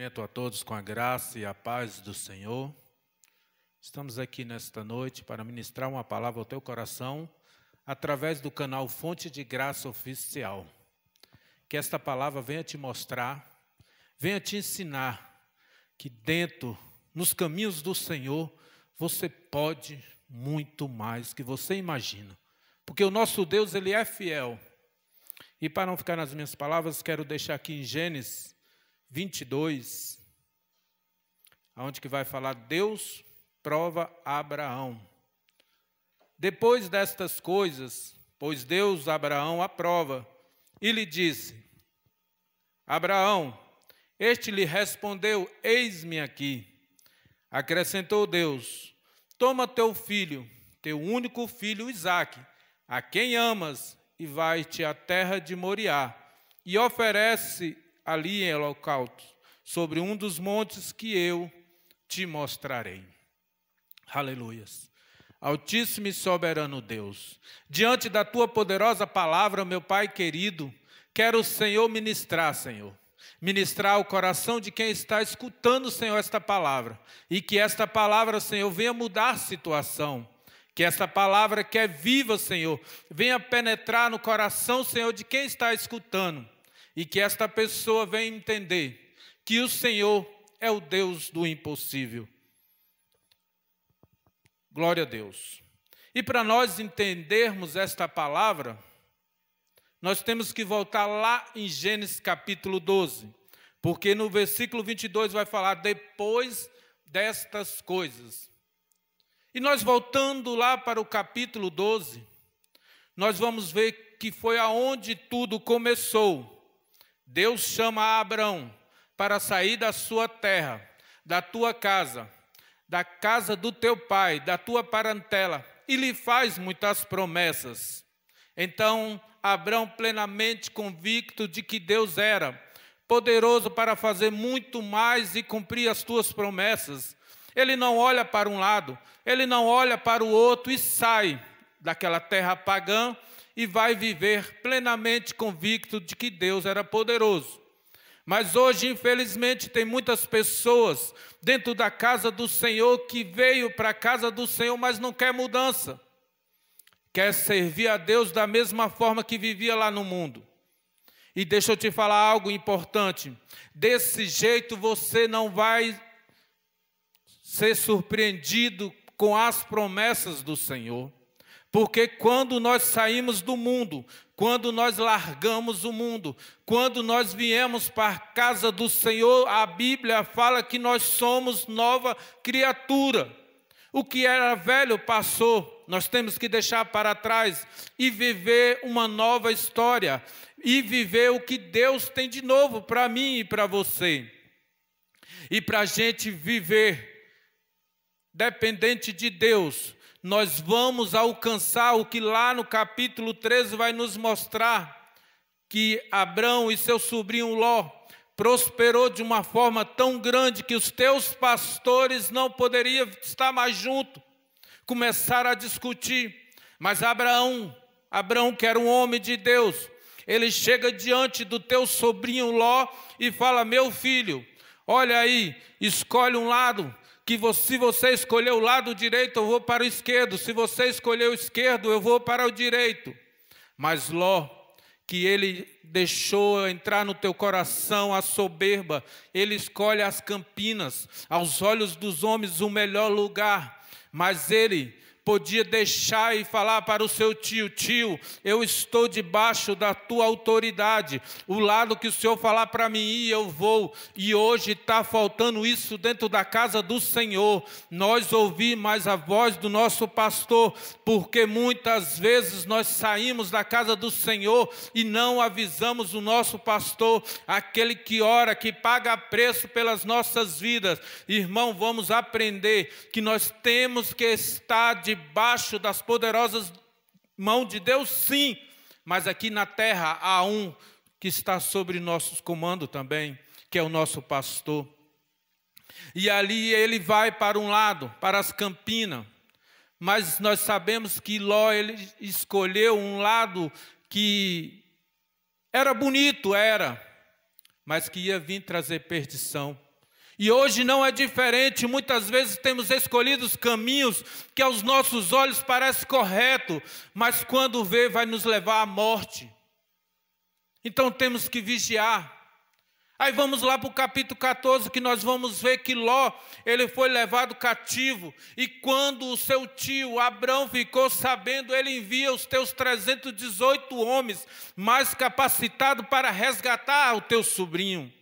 Cumprimento a todos com a graça e a paz do Senhor. Estamos aqui nesta noite para ministrar uma palavra ao teu coração através do canal Fonte de Graça Oficial. Que esta palavra venha te mostrar, venha te ensinar que dentro, nos caminhos do Senhor, você pode muito mais que você imagina. Porque o nosso Deus, ele é fiel. E para não ficar nas minhas palavras, quero deixar aqui em Gênesis 22, aonde que vai falar Deus prova Abraão. Depois destas coisas, pois Deus Abraão aprova, e lhe disse: Abraão, este lhe respondeu: Eis-me aqui. Acrescentou Deus: Toma teu filho, teu único filho Isaque, a quem amas, e vai-te à terra de Moriá, e oferece ali em holocausto, sobre um dos montes que eu te mostrarei. Aleluias. Altíssimo e soberano Deus, diante da tua poderosa palavra, meu Pai querido, quero o Senhor ministrar, Senhor. Ministrar o coração de quem está escutando, Senhor, esta palavra. E que esta palavra, Senhor, venha mudar a situação. Que esta palavra que é viva, Senhor, venha penetrar no coração, Senhor, de quem está escutando e que esta pessoa venha entender que o Senhor é o Deus do impossível. Glória a Deus. E para nós entendermos esta palavra, nós temos que voltar lá em Gênesis capítulo 12, porque no versículo 22 vai falar depois destas coisas. E nós voltando lá para o capítulo 12, nós vamos ver que foi aonde tudo começou. Deus chama Abraão para sair da sua terra, da tua casa, da casa do teu pai, da tua parentela, e lhe faz muitas promessas. Então, Abraão, plenamente convicto de que Deus era poderoso para fazer muito mais e cumprir as tuas promessas, ele não olha para um lado, ele não olha para o outro e sai daquela terra pagã e vai viver plenamente convicto de que Deus era poderoso. Mas hoje, infelizmente, tem muitas pessoas dentro da casa do Senhor que veio para a casa do Senhor, mas não quer mudança. Quer servir a Deus da mesma forma que vivia lá no mundo. E deixa eu te falar algo importante. Desse jeito você não vai ser surpreendido com as promessas do Senhor. Porque quando nós saímos do mundo, quando nós largamos o mundo, quando nós viemos para a casa do Senhor, a Bíblia fala que nós somos nova criatura. O que era velho passou, nós temos que deixar para trás e viver uma nova história, e viver o que Deus tem de novo para mim e para você. E para a gente viver dependente de Deus, nós vamos alcançar o que lá no capítulo 13 vai nos mostrar que Abrão e seu sobrinho Ló prosperou de uma forma tão grande que os teus pastores não poderiam estar mais junto. Começaram a discutir, mas Abraão, Abraão que era um homem de Deus, ele chega diante do teu sobrinho Ló e fala: "Meu filho, olha aí, escolhe um lado, que você, se você escolher o lado direito, eu vou para o esquerdo, se você escolher o esquerdo, eu vou para o direito. Mas Ló, que ele deixou entrar no teu coração a soberba, ele escolhe as campinas, aos olhos dos homens, o melhor lugar, mas ele podia deixar e falar para o seu tio: Tio, eu estou debaixo da tua autoridade, o lado que o Senhor falar para mim ir, eu vou. E hoje está faltando isso dentro da casa do Senhor. Nós ouvimos mais a voz do nosso pastor, porque muitas vezes nós saímos da casa do Senhor e não avisamos o nosso pastor, aquele que ora, que paga preço pelas nossas vidas. Irmão, vamos aprender que nós temos que estar de debaixo das poderosas mãos de Deus, sim, mas aqui na terra há um que está sobre nossos comando também, que é o nosso pastor. E ali ele vai para um lado, para as campinas, mas nós sabemos que Ló ele escolheu um lado que era bonito, era, mas que ia vir trazer perdição. E hoje não é diferente, muitas vezes temos escolhido os caminhos que aos nossos olhos parece correto, mas quando vê vai nos levar à morte. Então temos que vigiar. Aí vamos lá para o capítulo 14, que nós vamos ver que Ló, ele foi levado cativo, e quando o seu tio Abrão ficou sabendo, ele envia os teus 318 homens, mais capacitado para resgatar o teu sobrinho.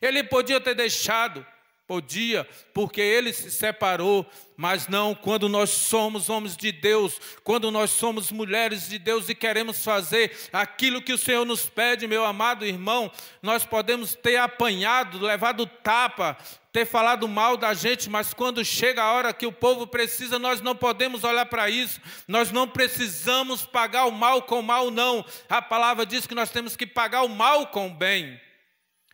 Ele podia ter deixado, podia, porque ele se separou, mas não quando nós somos homens de Deus, quando nós somos mulheres de Deus e queremos fazer aquilo que o Senhor nos pede, meu amado irmão, nós podemos ter apanhado, levado tapa, ter falado mal da gente, mas quando chega a hora que o povo precisa, nós não podemos olhar para isso, nós não precisamos pagar o mal com o mal, não. A palavra diz que nós temos que pagar o mal com o bem.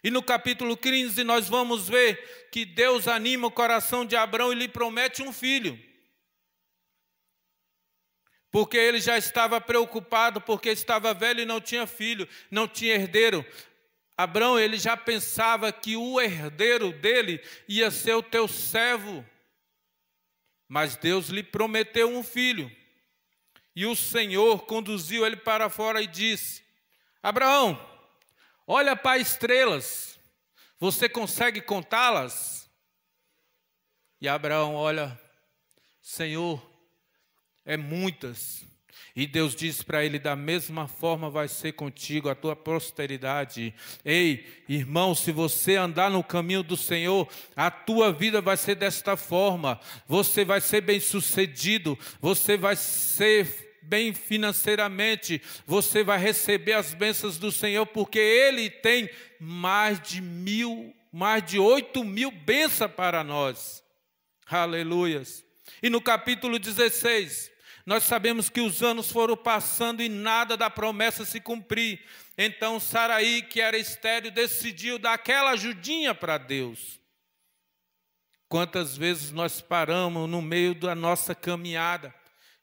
E no capítulo 15 nós vamos ver que Deus anima o coração de Abraão e lhe promete um filho. Porque ele já estava preocupado, porque estava velho e não tinha filho, não tinha herdeiro. Abraão, ele já pensava que o herdeiro dele ia ser o teu servo. Mas Deus lhe prometeu um filho. E o Senhor conduziu ele para fora e disse: Abraão, Olha para estrelas. Você consegue contá-las? E Abraão olha, Senhor, é muitas. E Deus diz para ele: da mesma forma vai ser contigo a tua posteridade. Ei, irmão, se você andar no caminho do Senhor, a tua vida vai ser desta forma. Você vai ser bem-sucedido, você vai ser bem financeiramente, você vai receber as bênçãos do Senhor, porque Ele tem mais de mil, mais de oito mil bênçãos para nós. Aleluias. E no capítulo 16, nós sabemos que os anos foram passando e nada da promessa se cumprir. Então Saraí, que era estéreo, decidiu dar aquela ajudinha para Deus. Quantas vezes nós paramos no meio da nossa caminhada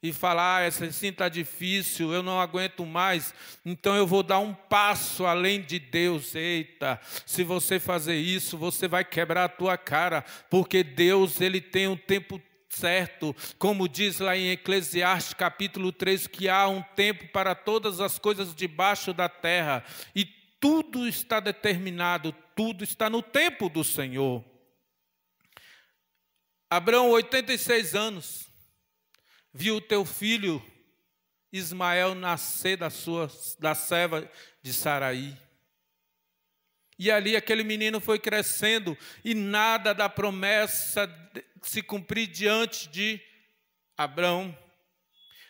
e falar: ah, assim está difícil, eu não aguento mais, então eu vou dar um passo além de Deus. Eita, se você fazer isso, você vai quebrar a tua cara, porque Deus ele tem um tempo certo, como diz lá em Eclesiastes capítulo 3, que há um tempo para todas as coisas debaixo da terra, e tudo está determinado, tudo está no tempo do Senhor. Abraão, 86 anos viu o teu filho Ismael nascer da sua da serva de Saraí. E ali aquele menino foi crescendo e nada da promessa se cumprir diante de Abraão.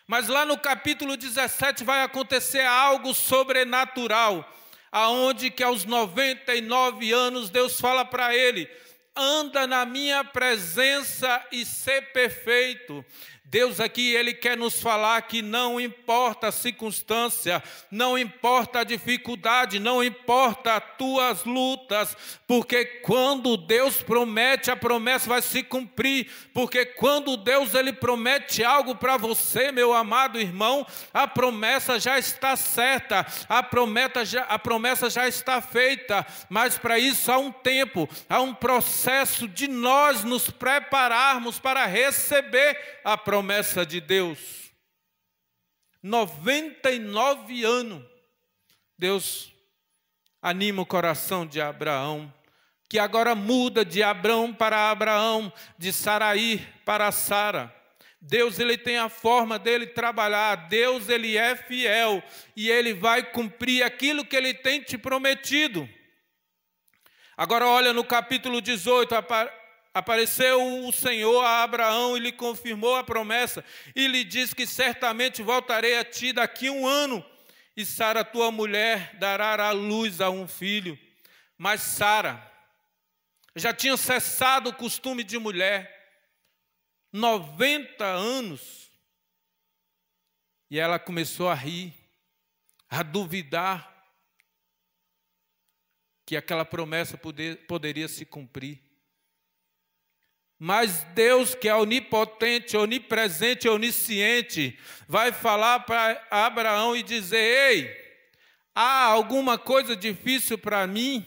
Mas lá no capítulo 17 vai acontecer algo sobrenatural, aonde que aos 99 anos Deus fala para ele: anda na minha presença e ser perfeito. Deus aqui, Ele quer nos falar que não importa a circunstância, não importa a dificuldade, não importa as tuas lutas, porque quando Deus promete, a promessa vai se cumprir, porque quando Deus Ele promete algo para você, meu amado irmão, a promessa já está certa, a promessa já, a promessa já está feita, mas para isso há um tempo, há um processo de nós nos prepararmos para receber a promessa promessa de Deus. 99 anos. Deus anima o coração de Abraão, que agora muda de Abraão para Abraão, de Saraí para Sara. Deus ele tem a forma dele trabalhar, Deus ele é fiel e ele vai cumprir aquilo que ele tem te prometido. Agora olha no capítulo 18, Apareceu o Senhor a Abraão e lhe confirmou a promessa, e lhe disse que certamente voltarei a ti daqui um ano, e Sara, tua mulher, dará à luz a um filho. Mas Sara já tinha cessado o costume de mulher, 90 anos, e ela começou a rir, a duvidar que aquela promessa poder, poderia se cumprir. Mas Deus, que é onipotente, onipresente, onisciente, vai falar para Abraão e dizer: Ei, há alguma coisa difícil para mim?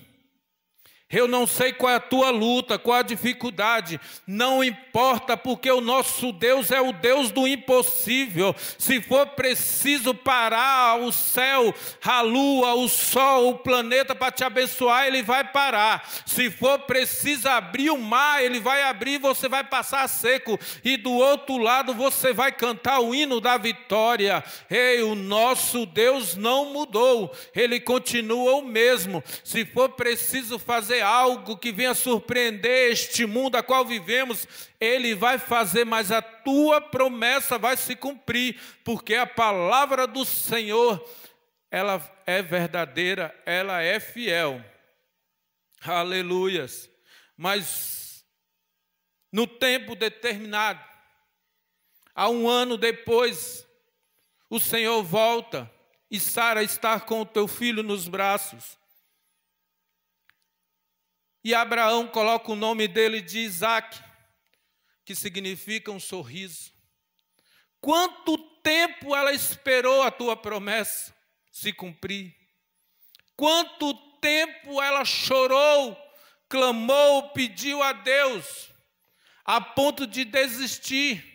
Eu não sei qual é a tua luta, qual a dificuldade, não importa, porque o nosso Deus é o Deus do impossível. Se for preciso parar o céu, a lua, o sol, o planeta para te abençoar, ele vai parar. Se for preciso abrir o mar, ele vai abrir, você vai passar seco e do outro lado você vai cantar o hino da vitória. Ei, o nosso Deus não mudou, ele continua o mesmo. Se for preciso fazer algo que venha surpreender este mundo a qual vivemos, Ele vai fazer, mas a tua promessa vai se cumprir, porque a palavra do Senhor, ela é verdadeira, ela é fiel. Aleluias. Mas no tempo determinado, há um ano depois, o Senhor volta e Sara está com o teu filho nos braços. E Abraão coloca o nome dele de Isaac, que significa um sorriso. Quanto tempo ela esperou a tua promessa se cumprir? Quanto tempo ela chorou, clamou, pediu a Deus, a ponto de desistir?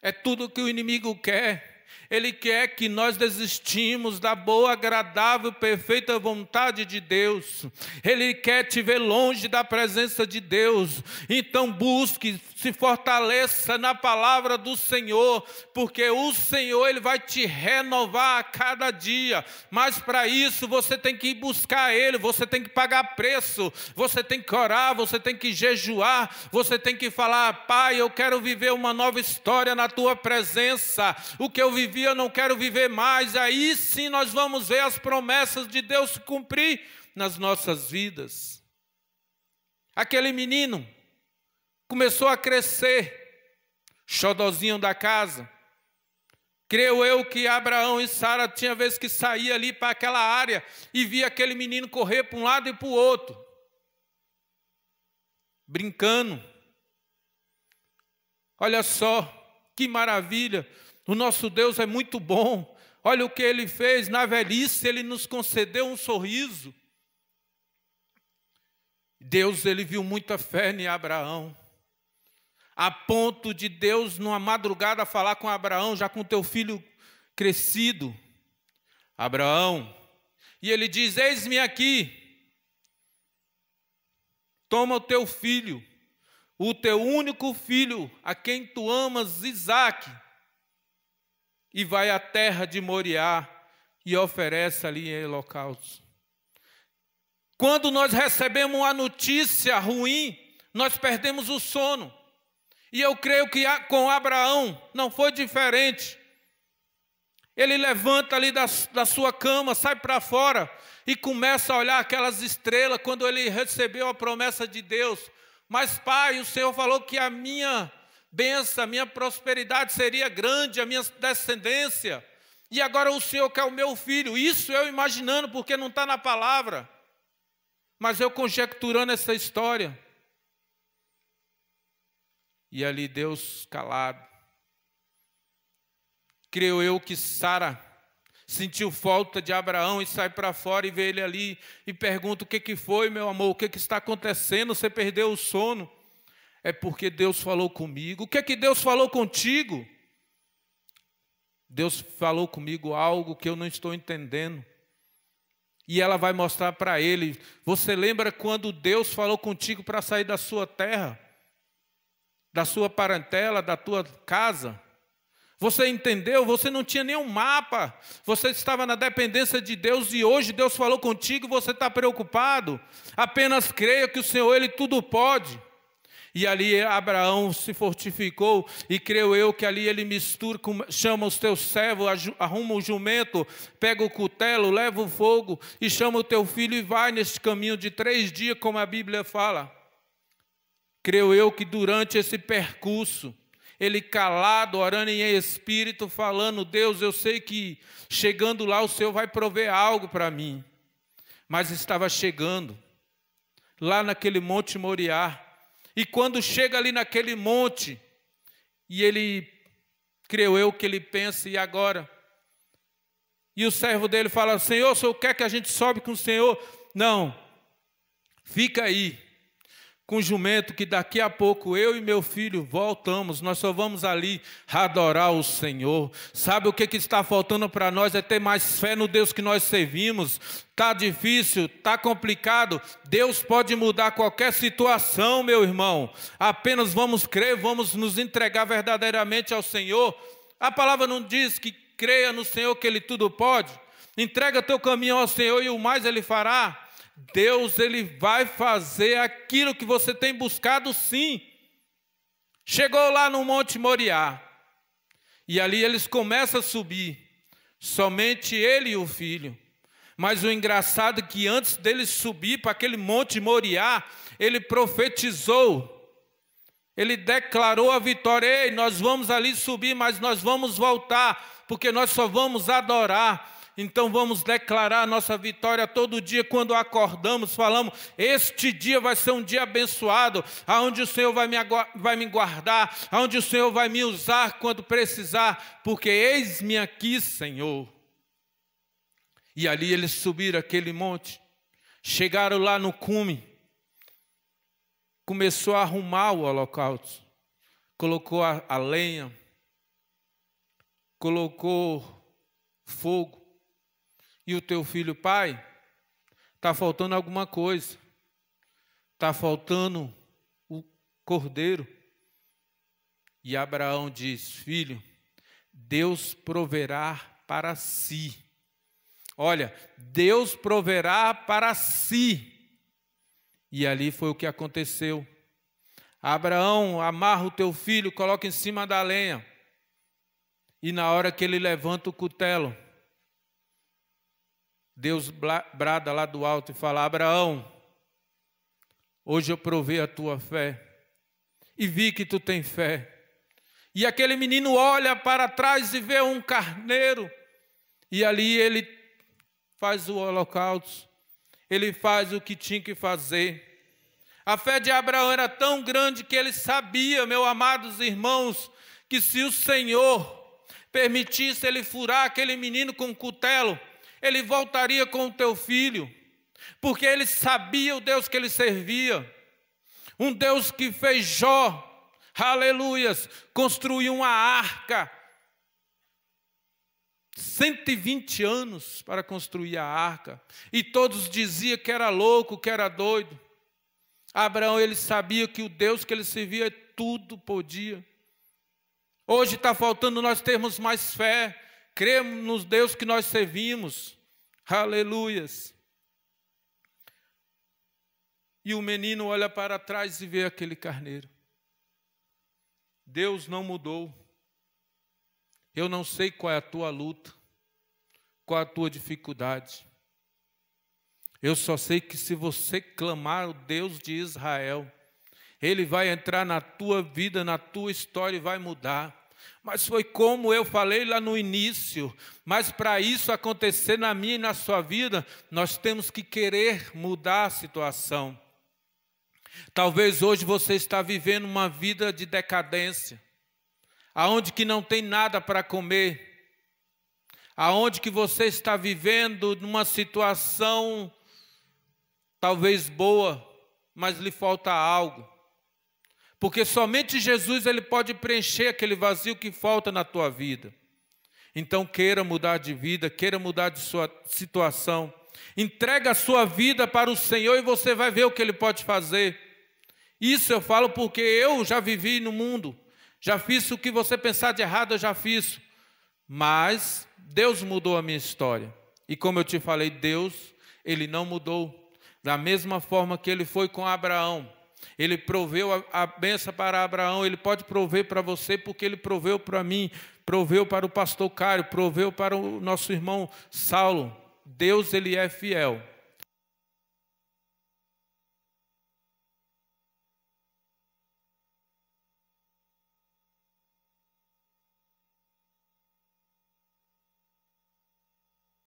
É tudo que o inimigo quer ele quer que nós desistimos da boa, agradável, perfeita vontade de Deus. Ele quer te ver longe da presença de Deus. Então busque se fortaleça na palavra do Senhor, porque o Senhor ele vai te renovar a cada dia. Mas para isso você tem que ir buscar ele, você tem que pagar preço, você tem que orar, você tem que jejuar, você tem que falar: "Pai, eu quero viver uma nova história na tua presença. O que eu vivi eu não quero viver mais". Aí sim nós vamos ver as promessas de Deus se cumprir nas nossas vidas. Aquele menino começou a crescer, xodozinho da casa. Creio eu que Abraão e Sara tinha vez que saía ali para aquela área e via aquele menino correr para um lado e para o outro, brincando. Olha só, que maravilha! O nosso Deus é muito bom. Olha o que ele fez na velhice, ele nos concedeu um sorriso. Deus ele viu muita fé em Abraão a ponto de Deus, numa madrugada, falar com Abraão, já com teu filho crescido, Abraão, e ele diz: Eis-me aqui, toma o teu filho, o teu único filho, a quem tu amas, Isaque, e vai à terra de Moriá e oferece ali em holocausto. Quando nós recebemos uma notícia ruim, nós perdemos o sono. E eu creio que com Abraão não foi diferente. Ele levanta ali da, da sua cama, sai para fora e começa a olhar aquelas estrelas quando ele recebeu a promessa de Deus. Mas, pai, o Senhor falou que a minha bênção, a minha prosperidade seria grande, a minha descendência. E agora o Senhor quer o meu filho. Isso eu imaginando, porque não está na palavra. Mas eu conjecturando essa história. E ali Deus calado. Creio eu que Sara sentiu falta de Abraão e sai para fora e vê ele ali e pergunta: O que, que foi, meu amor? O que, que está acontecendo? Você perdeu o sono? É porque Deus falou comigo. O que é que Deus falou contigo? Deus falou comigo algo que eu não estou entendendo. E ela vai mostrar para ele: Você lembra quando Deus falou contigo para sair da sua terra? da sua parentela, da tua casa. Você entendeu? Você não tinha nenhum mapa. Você estava na dependência de Deus e hoje Deus falou contigo você está preocupado. Apenas creia que o Senhor, Ele tudo pode. E ali Abraão se fortificou, e creio eu que ali ele mistura, chama os teus servos, arruma o jumento, pega o cutelo, leva o fogo, e chama o teu filho e vai neste caminho de três dias, como a Bíblia fala. Creio eu que durante esse percurso, ele calado, orando em espírito, falando: Deus, eu sei que chegando lá o Senhor vai prover algo para mim. Mas estava chegando, lá naquele Monte Moriá. E quando chega ali naquele monte, e ele, creio eu que ele pensa, e agora? E o servo dele fala: Senhor, o senhor quer que a gente sobe com o Senhor? Não, fica aí com jumento, que daqui a pouco eu e meu filho voltamos, nós só vamos ali adorar o Senhor. Sabe o que, que está faltando para nós? É ter mais fé no Deus que nós servimos. Está difícil, está complicado. Deus pode mudar qualquer situação, meu irmão. Apenas vamos crer, vamos nos entregar verdadeiramente ao Senhor. A palavra não diz que creia no Senhor que Ele tudo pode. Entrega teu caminho ao Senhor e o mais Ele fará. Deus ele vai fazer aquilo que você tem buscado sim. Chegou lá no Monte Moriá. E ali eles começam a subir. Somente ele e o filho. Mas o engraçado é que antes deles subir para aquele Monte Moriá, ele profetizou. Ele declarou a vitória: Ei, nós vamos ali subir, mas nós vamos voltar, porque nós só vamos adorar. Então vamos declarar nossa vitória todo dia quando acordamos, falamos: este dia vai ser um dia abençoado, aonde o Senhor vai me, vai me guardar, aonde o Senhor vai me usar quando precisar, porque eis-me aqui, Senhor. E ali eles subiram aquele monte, chegaram lá no cume, começou a arrumar o holocausto, colocou a, a lenha, colocou fogo, e o teu filho, pai, está faltando alguma coisa, está faltando o cordeiro. E Abraão diz: Filho, Deus proverá para si. Olha, Deus proverá para si. E ali foi o que aconteceu. Abraão, amarra o teu filho, coloca em cima da lenha. E na hora que ele levanta o cutelo, Deus brada lá do alto e fala: Abraão, hoje eu provei a tua fé e vi que tu tem fé. E aquele menino olha para trás e vê um carneiro, e ali ele faz o holocausto, ele faz o que tinha que fazer. A fé de Abraão era tão grande que ele sabia, meus amados irmãos, que se o Senhor permitisse ele furar aquele menino com um cutelo, ele voltaria com o teu filho, porque ele sabia o Deus que ele servia, um Deus que fez Jó, aleluias, construiu uma arca, 120 anos para construir a arca, e todos diziam que era louco, que era doido. Abraão, ele sabia que o Deus que ele servia é tudo podia. Hoje está faltando nós termos mais fé, cremos no Deus que nós servimos. Aleluias. E o menino olha para trás e vê aquele carneiro. Deus não mudou. Eu não sei qual é a tua luta, qual é a tua dificuldade. Eu só sei que se você clamar o Deus de Israel, ele vai entrar na tua vida, na tua história e vai mudar. Mas foi como eu falei lá no início. Mas para isso acontecer na minha e na sua vida, nós temos que querer mudar a situação. Talvez hoje você está vivendo uma vida de decadência, aonde que não tem nada para comer, aonde que você está vivendo numa situação talvez boa, mas lhe falta algo porque somente Jesus ele pode preencher aquele vazio que falta na tua vida. Então queira mudar de vida, queira mudar de sua situação. Entrega a sua vida para o Senhor e você vai ver o que ele pode fazer. Isso eu falo porque eu já vivi no mundo. Já fiz o que você pensar de errado, eu já fiz. Mas Deus mudou a minha história. E como eu te falei, Deus, ele não mudou. Da mesma forma que ele foi com Abraão, ele proveu a, a benção para Abraão, ele pode prover para você, porque ele proveu para mim, proveu para o pastor Cário, proveu para o nosso irmão Saulo. Deus, ele é fiel.